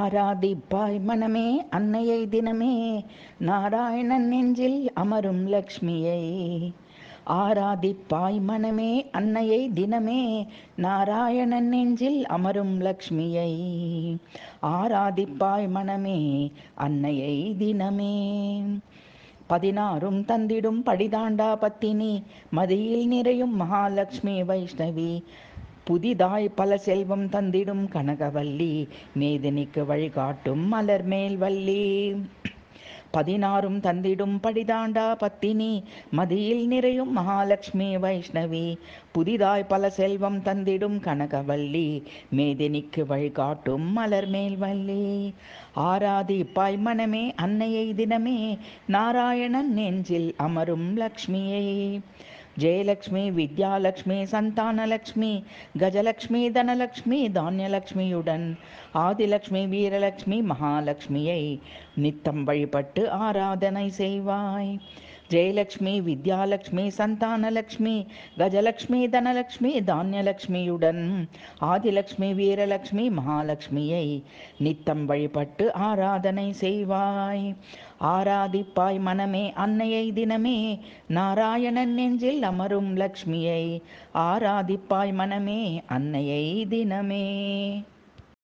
ஆராதிப்பாய் மனமே அன்னையை தினமே நாராயணன் நெஞ்சில் அமரும் லக்ஷ்மியை ஆராதிப்பாய் மனமே அன்னையை தினமே நாராயணன் நெஞ்சில் அமரும் லக்ஷ்மியை ஆராதிப்பாய் மனமே அன்னையை தினமே பதினாறும் தந்திடும் படிதாண்டா பத்தினி மதியில் நிறையும் மகாலட்சுமி வைஷ்ணவி புதிதாய் பல செல்வம் தந்திடும் கனகவல்லி மேதினிக்கு வழிகாட்டும் மலர் மேல் வள்ளி பதினாறும் தந்திடும் படிதாண்டா பத்தினி மதியில் நிறையும் மகாலட்சுமி வைஷ்ணவி புதிதாய் பல செல்வம் தந்திடும் கனகவல்லி மேதினிக்கு வழிகாட்டும் மலர் மேல் வள்ளி பாய் மனமே அன்னையை தினமே நாராயணன் நெஞ்சில் அமரும் லக்ஷ்மியை ஜெயலக்ஷ்மி வித்யாலக்ஷ்மி சந்தானலக்ஷ்மி கஜலக்ஷ்மி தனலக்ஷ்மி தானியலக்ஷ்மியுடன் ஆதிலக்ஷ்மி வீரலக்ஷ்மி மகாலட்சுமியை நித்தம் வழிபட்டு ஆராதனை செய்வாய் ஜெயலக்ஷ்மி வித்யாலக்ஷ்மி சந்தானலக்ஷ்மி கஜலக்ஷ்மி தனலக்ஷ்மி தானியலக்ஷ்மியுடன் ஆதிலக்ஷ்மி வீரலக்ஷ்மி மகாலட்சுமியை நித்தம் வழிபட்டு ஆராதனை செய்வாய் ஆராதிப்பாய் மனமே அன்னையை தினமே நாராயணன் நெஞ்சில் அமரும் லக்ஷ்மியை ஆராதிப்பாய் மனமே அன்னையை தினமே